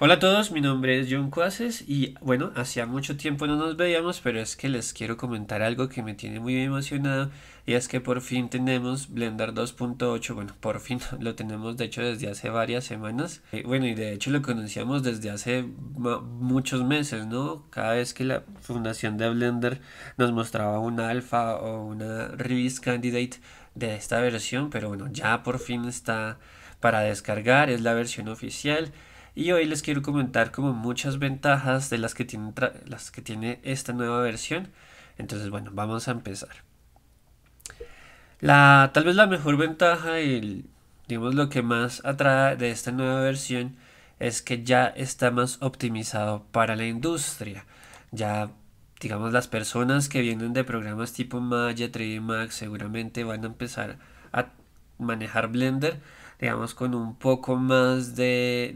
Hola a todos, mi nombre es John Cuases y bueno, hacía mucho tiempo no nos veíamos, pero es que les quiero comentar algo que me tiene muy emocionado y es que por fin tenemos Blender 2.8, bueno, por fin lo tenemos de hecho desde hace varias semanas, eh, bueno y de hecho lo conocíamos desde hace muchos meses, ¿no? Cada vez que la fundación de Blender nos mostraba una alfa o una release candidate de esta versión, pero bueno, ya por fin está para descargar, es la versión oficial y hoy les quiero comentar como muchas ventajas de las que tiene, las que tiene esta nueva versión. Entonces bueno, vamos a empezar. La, tal vez la mejor ventaja y digamos lo que más atrae de esta nueva versión es que ya está más optimizado para la industria. Ya digamos las personas que vienen de programas tipo Maya, 3D Max seguramente van a empezar a manejar Blender digamos con un poco más de,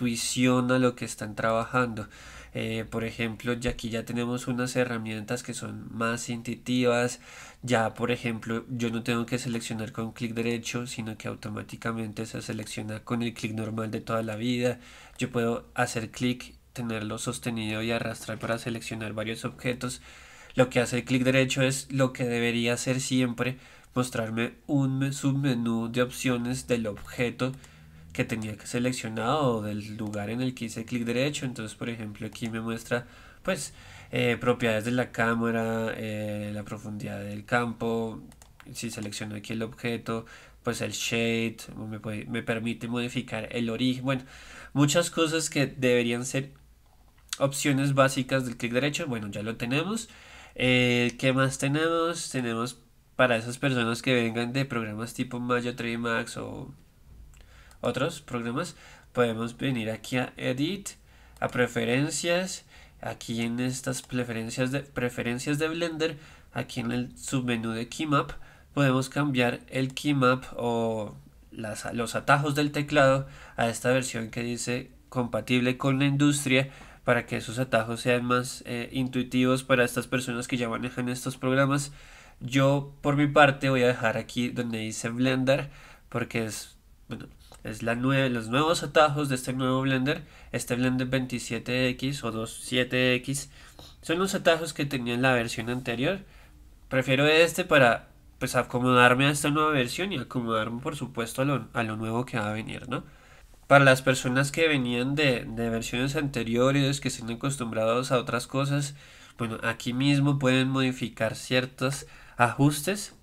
intuición a lo que están trabajando. Eh, por ejemplo, ya aquí ya tenemos unas herramientas que son más intuitivas. Ya, por ejemplo, yo no tengo que seleccionar con clic derecho, sino que automáticamente se selecciona con el clic normal de toda la vida. Yo puedo hacer clic, tenerlo sostenido y arrastrar para seleccionar varios objetos. Lo que hace el clic derecho es lo que debería hacer siempre, mostrarme un submenú de opciones del objeto que tenía que seleccionado del lugar en el que hice clic derecho. Entonces, por ejemplo, aquí me muestra pues eh, propiedades de la cámara, eh, la profundidad del campo. Si selecciono aquí el objeto, pues el shade me, permite modificar el origen. Bueno, muchas cosas que deberían ser opciones básicas del clic derecho. Bueno, ya lo tenemos. Eh, ¿Qué más tenemos? Tenemos para esas personas que vengan de programas tipo Maya 3 Max o otros programas, podemos venir aquí a Edit, a Preferencias, aquí en estas preferencias de, preferencias de Blender, aquí en el submenú de Keymap, podemos cambiar el Keymap o las, los atajos del teclado a esta versión que dice compatible con la industria para que esos atajos sean más eh, intuitivos para estas personas que ya manejan estos programas. Yo por mi parte voy a dejar aquí donde dice Blender porque es bueno, es la los nuevos atajos de este nuevo Blender, este Blender 27X o 27X, son los atajos que tenía en la versión anterior. Prefiero este para pues acomodarme a esta nueva versión y acomodarme por supuesto a lo, nuevo que va a venir, ¿no? Para las personas que venían de, de versiones anteriores, que estén acostumbrados a otras cosas, bueno, aquí mismo pueden modificar ciertos ajustes.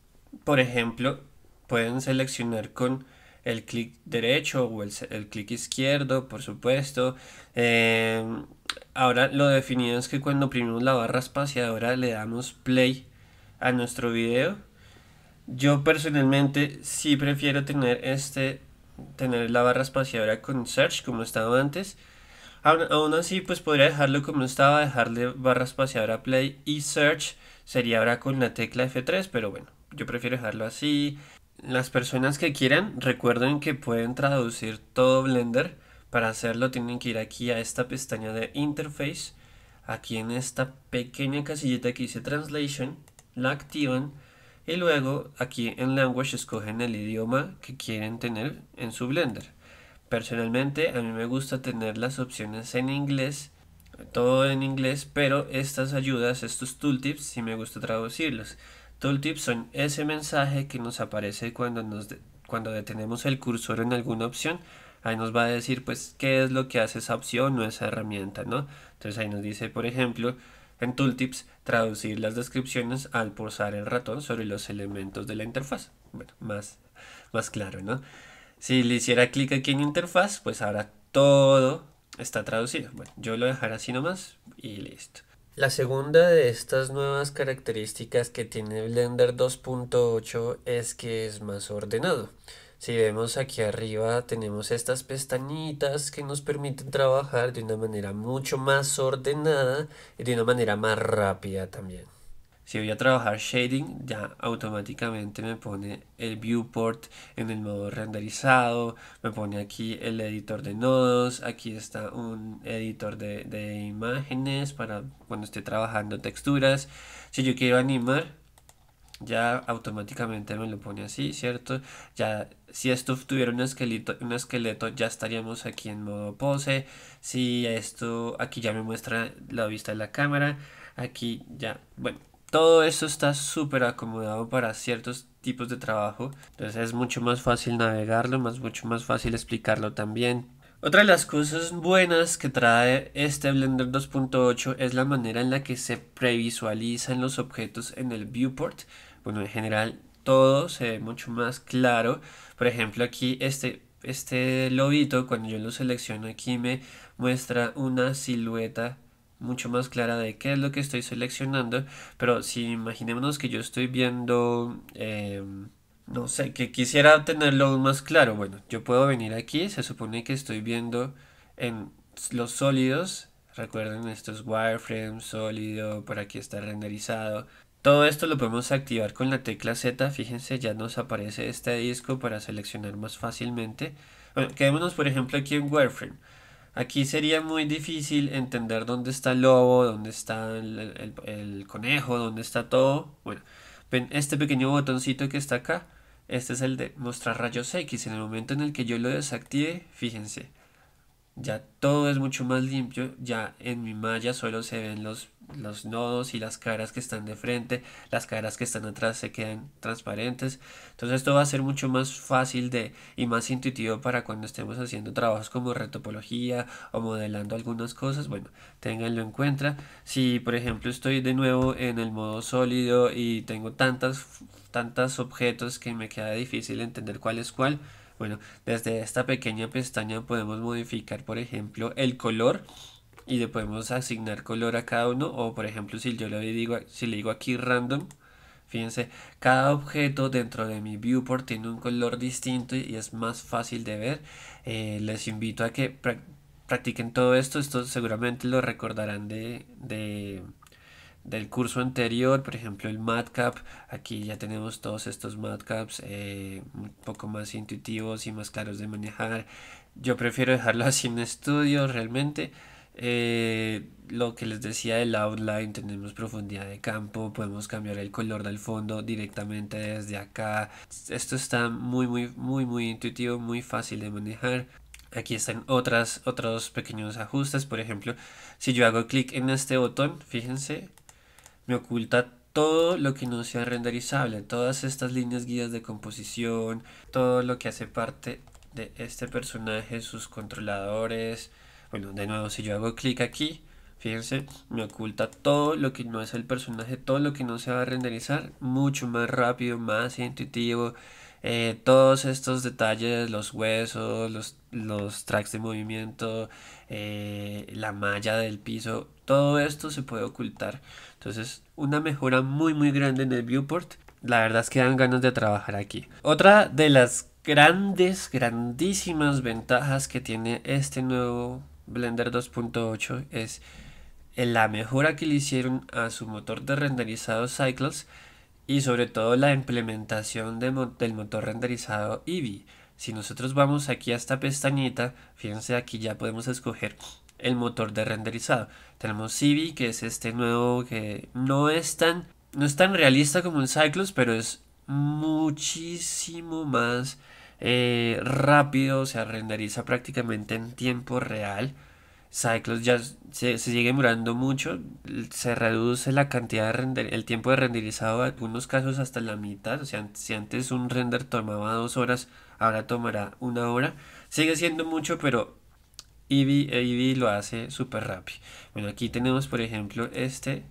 Por ejemplo, pueden seleccionar con el clic derecho o el, clic izquierdo, por supuesto. Eh, ahora lo definido es que cuando oprimimos la barra espaciadora le damos play a nuestro video. Yo personalmente sí prefiero tener este tener la barra espaciadora con search como estaba antes. Aún, así, pues podría dejarlo como estaba, dejarle barra espaciadora play y search sería ahora con la tecla F3, pero bueno, yo prefiero dejarlo así las personas que quieran, recuerden que pueden traducir todo Blender. Para hacerlo tienen que ir aquí a esta pestaña de Interface. Aquí en esta pequeña casillita que dice Translation, la activan. Y luego aquí en Language escogen el idioma que quieren tener en su Blender. Personalmente a mí me gusta tener las opciones en inglés, todo en inglés, pero estas ayudas, estos tooltips, sí me gusta traducirlos. Tooltips son ese mensaje que nos aparece cuando, nos cuando detenemos el cursor en alguna opción. Ahí nos va a decir pues qué es lo que hace esa opción o esa herramienta, ¿no? Entonces ahí nos dice, por ejemplo, en Tooltips, traducir las descripciones al pulsar el ratón sobre los elementos de la interfaz. Bueno, más, más claro, ¿no? Si le hiciera clic aquí en interfaz, pues ahora todo está traducido. Bueno, yo lo dejaré así nomás y listo. La segunda de estas nuevas características que tiene Blender 2.8 es que es más ordenado. Si vemos aquí arriba tenemos estas pestañitas que nos permiten trabajar de una manera mucho más ordenada y de una manera más rápida también. Si voy a trabajar shading, ya automáticamente me pone el viewport en el modo renderizado, me pone aquí el editor de nodos, aquí está un editor de, imágenes para cuando esté trabajando texturas. Si yo quiero animar, ya automáticamente me lo pone así, ¿cierto? Ya si esto tuviera un esqueleto, un esqueleto ya estaríamos aquí en modo pose. Si esto aquí ya me muestra la vista de la cámara, aquí ya, bueno, todo esto está súper acomodado para ciertos tipos de trabajo. Entonces es mucho más fácil navegarlo, mucho más fácil explicarlo también. Otra de las cosas buenas que trae este Blender 2.8 es la manera en la que se previsualizan los objetos en el viewport. Bueno, en general todo se ve mucho más claro. Por ejemplo, aquí este, este lobito, cuando yo lo selecciono aquí, me muestra una silueta mucho más clara de qué es lo que estoy seleccionando. Pero si imaginémonos que yo estoy viendo, eh, no sé, que quisiera tenerlo más claro. Bueno, yo puedo venir aquí, se supone que estoy viendo en los sólidos. Recuerden estos wireframes, sólido, por aquí está renderizado. Todo esto lo podemos activar con la tecla Z. Fíjense, ya nos aparece este disco para seleccionar más fácilmente. quedémonos por ejemplo aquí en wireframe. Aquí sería muy difícil entender dónde está el lobo, dónde está el, conejo, dónde está todo. Bueno, ven este pequeño botoncito que está acá. Este es el de mostrar rayos X. En el momento en el que yo lo desactive, fíjense, ya todo es mucho más limpio. Ya en mi malla solo se ven los los nodos y las caras que están de frente, las caras que están atrás se quedan transparentes. Entonces esto va a ser mucho más fácil de, y más intuitivo para cuando estemos haciendo trabajos como retopología o modelando algunas cosas. Bueno, tenganlo en cuenta. Si por ejemplo estoy de nuevo en el modo sólido y tengo tantas, tantas objetos que me queda difícil entender cuál es cuál. Bueno, desde esta pequeña pestaña podemos modificar, por ejemplo, el color y le podemos asignar color a cada uno o por ejemplo si yo le digo si le digo aquí random fíjense cada objeto dentro de mi viewport tiene un color distinto y es más fácil de ver eh, les invito a que practiquen todo esto esto seguramente lo recordarán de, del curso anterior, por ejemplo el matcap aquí ya tenemos todos estos matcaps eh, un poco más intuitivos y más caros de manejar. Yo prefiero dejarlo así en estudio realmente. Eh, lo que les decía del outline, tenemos profundidad de campo, podemos cambiar el color del fondo directamente desde acá. Esto está muy, muy, muy, muy intuitivo, muy fácil de manejar. Aquí están otras, otros pequeños ajustes. Por ejemplo, si yo hago clic en este botón, fíjense, me oculta todo lo que no sea renderizable, todas estas líneas guías de composición, todo lo que hace parte de este personaje, sus controladores, bueno, de nuevo, si yo hago clic aquí, fíjense, me oculta todo lo que no es el personaje, todo lo que no se va a renderizar, mucho más rápido, más intuitivo. Eh, todos estos detalles, los huesos, los, los tracks de movimiento, eh, la malla del piso, todo esto se puede ocultar. Entonces, una mejora muy muy grande en el viewport. La verdad es que dan ganas de trabajar aquí. Otra de las grandes, grandísimas ventajas que tiene este nuevo Blender 2.8 es eh, la mejora que le hicieron a su motor de renderizado Cycles y sobre todo la implementación del motor renderizado Eevee. Si nosotros vamos aquí a esta pestañita, fíjense aquí ya podemos escoger el motor de renderizado. Tenemos Eevee que es este nuevo que no es tan, no es tan realista como en Cycles, pero es muchísimo más eh, rápido, se renderiza prácticamente en tiempo real. Cyclops ya se, sigue demorando mucho, se reduce la cantidad de render, el tiempo de renderizado en algunos casos hasta la mitad, o sea, si antes un render tomaba dos horas, ahora tomará una hora, sigue siendo mucho, pero Eevee, Eevee lo hace súper rápido. Bueno, aquí tenemos por ejemplo este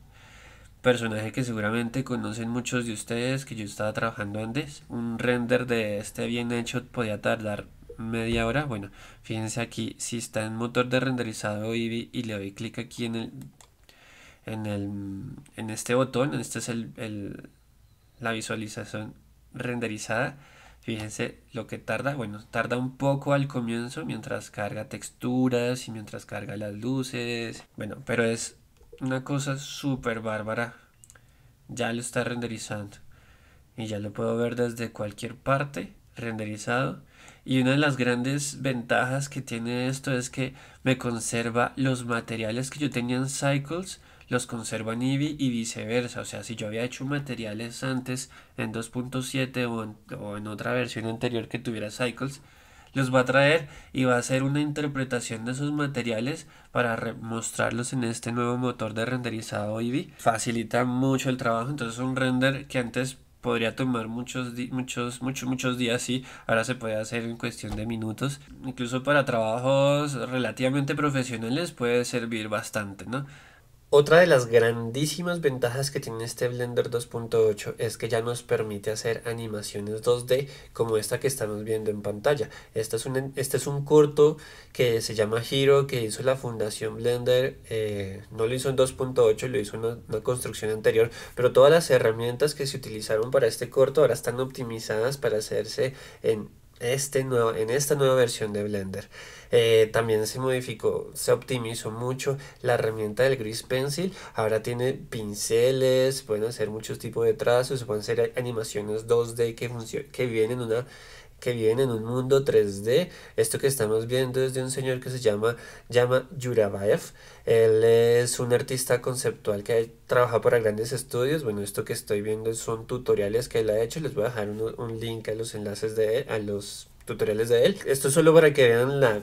personaje que seguramente conocen muchos de ustedes, que yo estaba trabajando antes, un render de este bien hecho podía tardar media hora. Bueno, fíjense aquí, si está en motor de renderizado y le doy clic aquí en el, en el, en este botón, este es el, la visualización renderizada. Fíjense lo que tarda, bueno, tarda un poco al comienzo mientras carga texturas y mientras carga las luces. Bueno, pero es una cosa súper bárbara. Ya lo está renderizando y ya lo puedo ver desde cualquier parte renderizado y una de las grandes ventajas que tiene esto es que me conserva los materiales que yo tenía en Cycles, los conserva en Eevee y viceversa. O sea, si yo había hecho materiales antes en 2.7 o, en, otra versión anterior que tuviera Cycles, los va a traer y va a hacer una interpretación de esos materiales para mostrarlos en este nuevo motor de renderizado Eevee. Facilita mucho el trabajo, entonces un render que antes podría tomar muchos, muchos, muchos, muchos días, sí, ahora se puede hacer en cuestión de minutos. Incluso para trabajos relativamente profesionales puede servir bastante, ¿no? Otra de las grandísimas ventajas que tiene este Blender 2.8 es que ya nos permite hacer animaciones 2D como esta que estamos viendo en pantalla. Este es un, este es un corto que se llama Hero que hizo la fundación Blender. Eh, no lo hizo en 2.8, lo hizo en una, construcción anterior, pero todas las herramientas que se utilizaron para este corto ahora están optimizadas para hacerse en, este en esta nueva versión de Blender. Eh, también se modificó, se optimizó mucho la herramienta del gris Pencil. Ahora tiene pinceles, pueden hacer muchos tipos de trazos, pueden ser animaciones 2D que, que vienen una que en un mundo 3D. Esto que estamos viendo es de un señor que se llama, llama Yurabaev. Él es un artista conceptual que ha trabajado para grandes estudios. Bueno, esto que estoy viendo son tutoriales que él ha hecho. Les voy a dejar un, un link a los enlaces de a los tutoriales de él. Esto es solo para que vean la,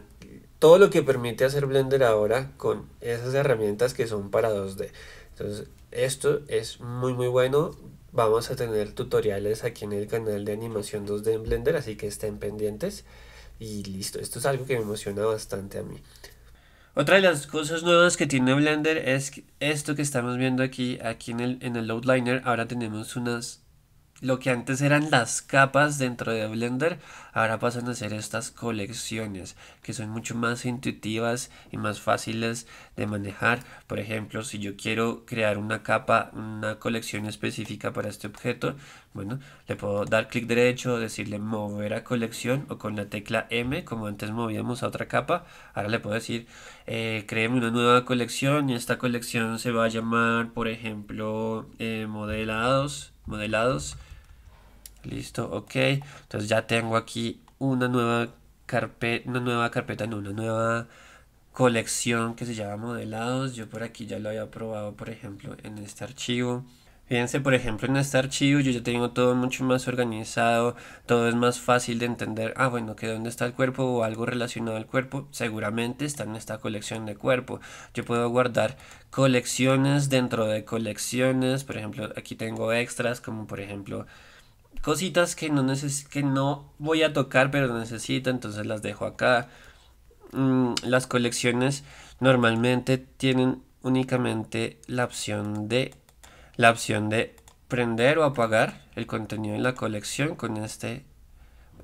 todo lo que permite hacer Blender ahora con esas herramientas que son para 2D. Entonces, esto es muy muy bueno. Vamos a tener tutoriales aquí en el canal de animación 2D en Blender, así que estén pendientes. Y listo, esto es algo que me emociona bastante a mí. Otra de las cosas nuevas que tiene Blender es esto que estamos viendo aquí, aquí en el, en el Outliner. Ahora tenemos unas lo que antes eran las capas dentro de Blender, ahora pasan a ser estas colecciones que son mucho más intuitivas y más fáciles de manejar. Por ejemplo, si yo quiero crear una capa, una colección específica para este objeto, bueno, le puedo dar clic derecho, decirle mover a colección o con la tecla M, como antes movíamos a otra capa, ahora le puedo decir, eh, créeme una nueva colección y esta colección se va a llamar, por ejemplo, eh, modelados, modelados Listo, ok. Entonces ya tengo aquí una nueva carpeta, una nueva carpeta, no, una nueva colección que se llama modelados. Yo por aquí ya lo había probado, por ejemplo, en este archivo. Fíjense, por ejemplo, en este archivo yo ya tengo todo mucho más organizado, todo es más fácil de entender, ah, bueno, que dónde está el cuerpo o algo relacionado al cuerpo, seguramente está en esta colección de cuerpo. Yo puedo guardar colecciones dentro de colecciones, por ejemplo, aquí tengo extras como por ejemplo cositas que no, neces que no voy a tocar, pero necesito, entonces las dejo acá. Mm, las colecciones normalmente tienen únicamente la opción de la opción de prender o apagar el contenido de la colección con este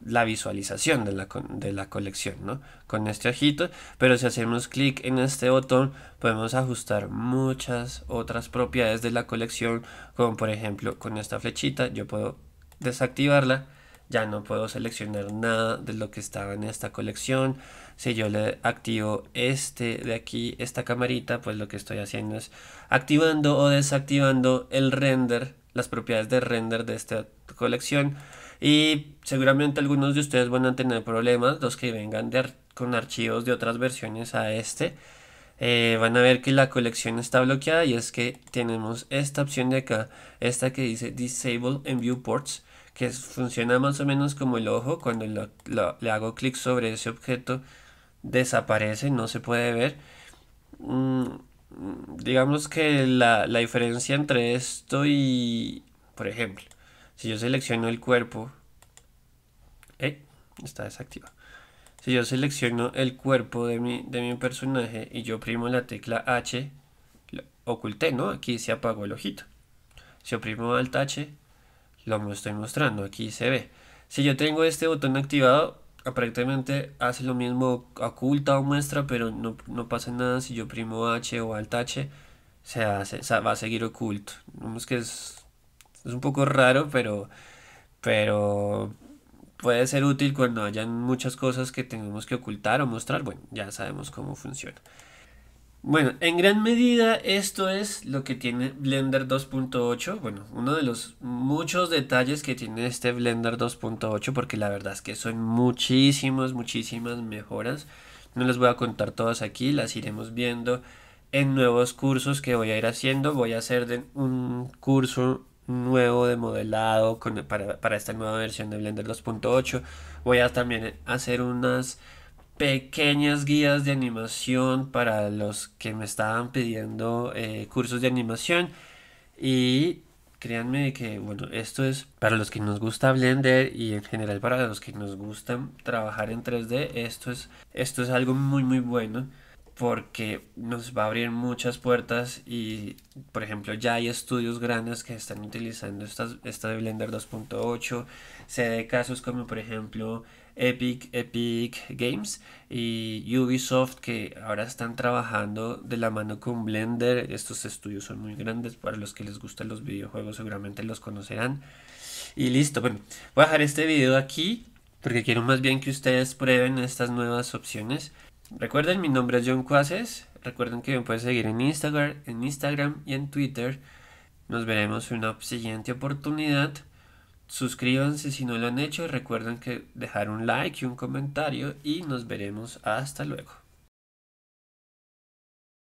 la visualización de la, de la colección ¿no? con este ojito pero si hacemos clic en este botón podemos ajustar muchas otras propiedades de la colección como por ejemplo con esta flechita yo puedo desactivarla, ya no puedo seleccionar nada de lo que estaba en esta colección. Si yo le activo este de aquí, esta camarita, pues lo que estoy haciendo es activando o desactivando el render, las propiedades de render de esta colección. Y seguramente algunos de ustedes van a tener problemas, los que vengan de con archivos de otras versiones a este. Eh, van a ver que la colección está bloqueada y es que tenemos esta opción de acá, esta que dice Disable en Viewports que funciona más o menos como el ojo, cuando le hago clic sobre ese objeto desaparece, no se puede ver. Mm, digamos que la, diferencia entre esto y, por ejemplo, si yo selecciono el cuerpo, ¡eh! está desactivado. Si yo selecciono el cuerpo de mi, de mi personaje y yo oprimo la tecla H, oculté, ¿no? Aquí se apagó el ojito. Si oprimo Alt H, lo estoy mostrando, aquí se ve. Si yo tengo este botón activado, aparentemente hace lo mismo oculta o muestra, pero no, pasa nada si yo primo H o alt H, se hace, va a seguir oculto. Vemos que es, un poco raro, pero, pero puede ser útil cuando hayan muchas cosas que tengamos que ocultar o mostrar. Bueno, ya sabemos cómo funciona. Bueno, en gran medida esto es lo que tiene Blender 2.8. Bueno, uno de los muchos detalles que tiene este Blender 2.8, porque la verdad es que son muchísimas, muchísimas mejoras. No les voy a contar todas aquí, las iremos viendo en nuevos cursos que voy a ir haciendo. Voy a hacer un curso nuevo de modelado con, para, para esta nueva versión de Blender 2.8. Voy a también hacer unas pequeñas guías de animación para los que me estaban pidiendo eh, cursos de animación y créanme que bueno esto es para los que nos gusta Blender y en general para los que nos gustan trabajar en 3D esto es esto es algo muy muy bueno porque nos va a abrir muchas puertas y por ejemplo ya hay estudios grandes que están utilizando esta, esta de Blender 2.8 se de casos como por ejemplo Epic, Epic Games y Ubisoft que ahora están trabajando de la mano con Blender. Estos estudios son muy grandes, para los que les gustan los videojuegos seguramente los conocerán. Y listo, bueno, voy a dejar este video aquí porque quiero más bien que ustedes prueben estas nuevas opciones. Recuerden, mi nombre es John Cuaces. Recuerden que me pueden seguir en Instagram, en Instagram y en Twitter. Nos veremos en una siguiente oportunidad. Suscríbanse si no lo han hecho recuerden que dejar un like y un comentario y nos veremos hasta luego.